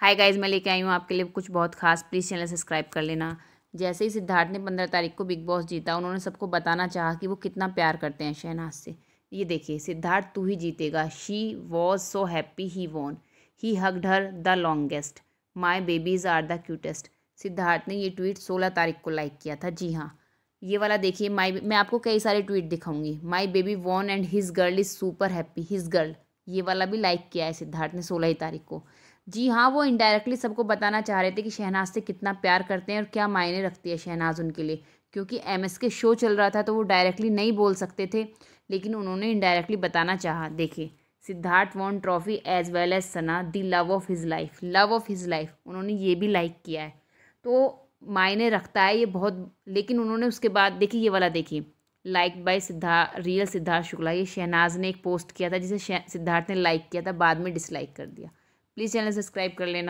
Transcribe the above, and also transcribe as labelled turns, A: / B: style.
A: hi guys मैं लेके आई हूँ आपके लिए कुछ बहुत खास प्लीज़ चैनल सब्सक्राइब कर लेना जैसे ही सिद्धार्थ ने पंद्रह तारीख को बिग बॉस जीता उन्होंने सबको बताना चाहा कि वो कितना प्यार करते हैं शहनाज से ये देखिए सिद्धार्थ तू ही जीतेगा she was so happy he won he hugged her the longest my babies are the cutest Siddharth ने ये ट्वीट सोलह तारीख को लाइक किया था जी हाँ ये वाला देखिए माई मैं आपको कई सारे ट्वीट दिखाऊंगी my baby won and his girl is super happy his girl ये वाला भी लाइक किया है सिद्धार्थ ने सोलह तारीख को जी हाँ वो इनडायरेक्टली सबको बताना चाह रहे थे कि शहनाज से कितना प्यार करते हैं और क्या मायने रखती है शहनाज उनके लिए क्योंकि एम एस के शो चल रहा था तो वो डायरेक्टली नहीं बोल सकते थे लेकिन उन्होंने इनडायरेक्टली बताना चाहा देखिए Siddharth won trophy as well as Sana the love of his life love of his life उन्होंने ये भी लाइक किया है तो मायने रखता है ये बहुत लेकिन उन्होंने उसके बाद देखिए ये वाला देखिए like by Siddharth real Siddharth Shukla ये शहनाज ने एक पोस्ट किया था जिसे सिद्धार्थ ने लाइक किया था बाद में डिसलाइक कर दिया प्लीज़ चैनल सब्सक्राइब कर लेना